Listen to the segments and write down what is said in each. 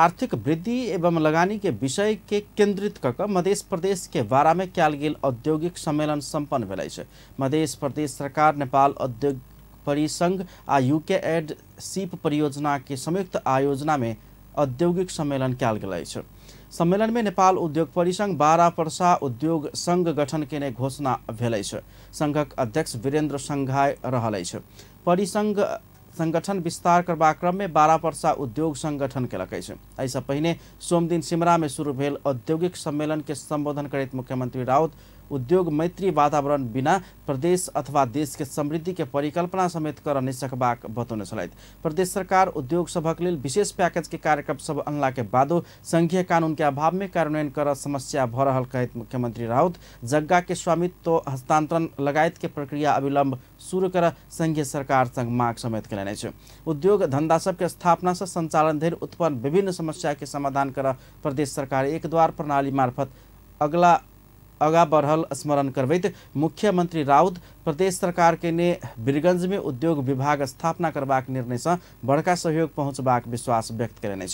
आर्थिक वृद्धि एवं लगानी के विषय के केंद्रित क के मध्य प्रदेश के बारा में कैल औद्योगिक सम्मेलन सम्पन्न भेल मध्य प्रदेश सरकार नेपाल औद्योगिक परिसंघ आ यूके एड सीप परियोजना के संयुक्त आयोजना में औद्योगिक सम्मेलन कैल गेल सम्मेलन में नेपाल उद्योग परिसंघ बारा पर्सा उद्योग संघ गठन के घोषणा भेल संघक अध्यक्ष वीरेन्द्र संघाय रहा परिसंघ संगठन विस्तार करबा क्रम में बारा उद्योग संगठन केलक छ एहिसँ पहिने सोमदिन दिन सिमरा शुरू भेल औद्योगिक सम्मेलन के संबोधन करैत मुख्यमन्त्री राउत उद्योग मैत्री वातावरण बिना प्रदेश अथवा देश के समृद्धि के परिकल्पना समेत कर निसकबाक बतौने प्रदेश सरकार उद्योग सबक विशेष पैकेज के कार्यक्रम सब अनला के बादो संघीय कानून के अभाव में कार्यान्वयन कर समस्या भ रहा कहैत मुख्यमंत्री राउत जग्गा के स्वामित्व हस्तांतरण लगायत के प्रक्रिया अविलंब शुरू कर संघीय सरकार संग मांग समेत कयलनि उद्योग धंधा सबके स्थापना से संचालन धरि उत्पन्न विभिन्न समस्या के समाधान कर प्रदेश सरकार एक द्वार प्रणाली मार्फत अगला आगा बढ़ल स्मरण करबैत मुख्यमंत्री राउत प्रदेश सरकार के ने बीरगंज में उद्योग विभाग स्थापना करवाक निर्णय से बड़का सहयोग पहुँचवाक विश्वास व्यक्त करने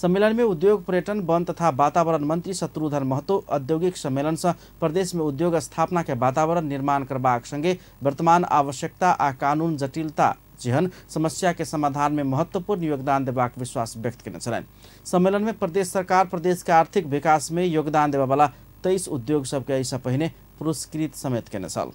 सम्मेलन में उद्योग पर्यटन वन तथा वातावरण मंत्री शत्रुधर महतो औद्योगिक सम्मेलन से प्रदेश में उद्योग स्थापना के वातावरण निर्माण करवा संगे वर्तमान आवश्यकता आ कानून जटिलता जेहन समस्या के समाधान में महत्वपूर्ण योगदान देबाक विश्वास व्यक्त कयने सम्मेलन में प्रदेश सरकार प्रदेश के आर्थिक विकास में योगदान वाला तेइस उद्योग सबका ई पहिने पुरस्कृत समेत केने छल